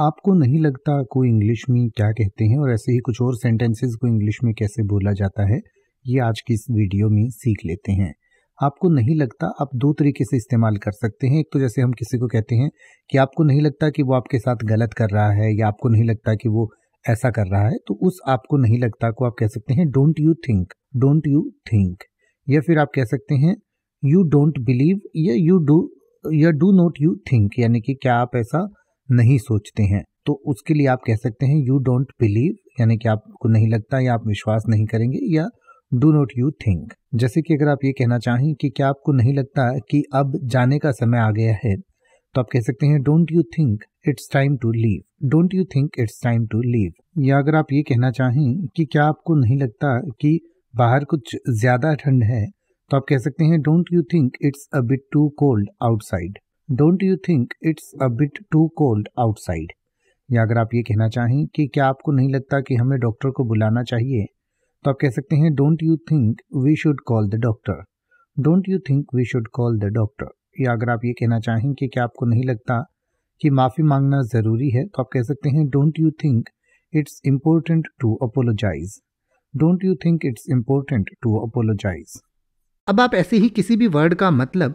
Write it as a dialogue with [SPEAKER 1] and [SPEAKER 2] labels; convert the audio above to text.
[SPEAKER 1] आपको नहीं लगता को इंग्लिश में क्या कहते हैं और ऐसे ही कुछ और सेंटेंसेस को इंग्लिश में कैसे बोला जाता है ये आज की इस वीडियो में सीख लेते हैं आपको नहीं लगता आप दो तरीके से इस्तेमाल कर सकते हैं एक तो जैसे हम किसी को कहते हैं कि आपको नहीं लगता कि वो आपके साथ गलत कर रहा है या आपको नहीं लगता कि वो ऐसा कर रहा है तो उस आपको नहीं लगता को आप कह सकते हैं don't you think don't you think या फिर आप कह सकते हैं यू डोंट बिलीव या यू डू या डू नॉट यू थिंक यानी कि क्या आप ऐसा नहीं सोचते हैं तो उसके लिए आप कह सकते हैं यू डोंट बिलीव यानी कि आपको नहीं लगता या आप विश्वास नहीं करेंगे या डू नॉट यू थिंक जैसे कि अगर आप ये कहना चाहें कि क्या आपको नहीं लगता कि अब जाने का समय आ गया है तो आप कह सकते हैं don't you think it's time to leave don't you think it's time to leave या अगर आप ये कहना चाहें कि क्या आपको नहीं लगता कि बाहर कुछ ज़्यादा ठंड है तो आप कह सकते हैं don't you think it's a bit too cold outside don't you think it's a bit too cold outside या अगर आप ये कहना चाहें कि क्या आपको नहीं लगता कि हमें डॉक्टर को बुलाना चाहिए तो आप कह सकते हैं don't you think we should call the doctor don't you think we should call the doctor या अगर आप ये कहना चाहें कि क्या आपको नहीं लगता कि माफ़ी मांगना ज़रूरी है तो आप कह सकते हैं don't you think it's important to apologise don't you think it's important to apologise अब आप ऐसे ही किसी भी वर्ड का मतलब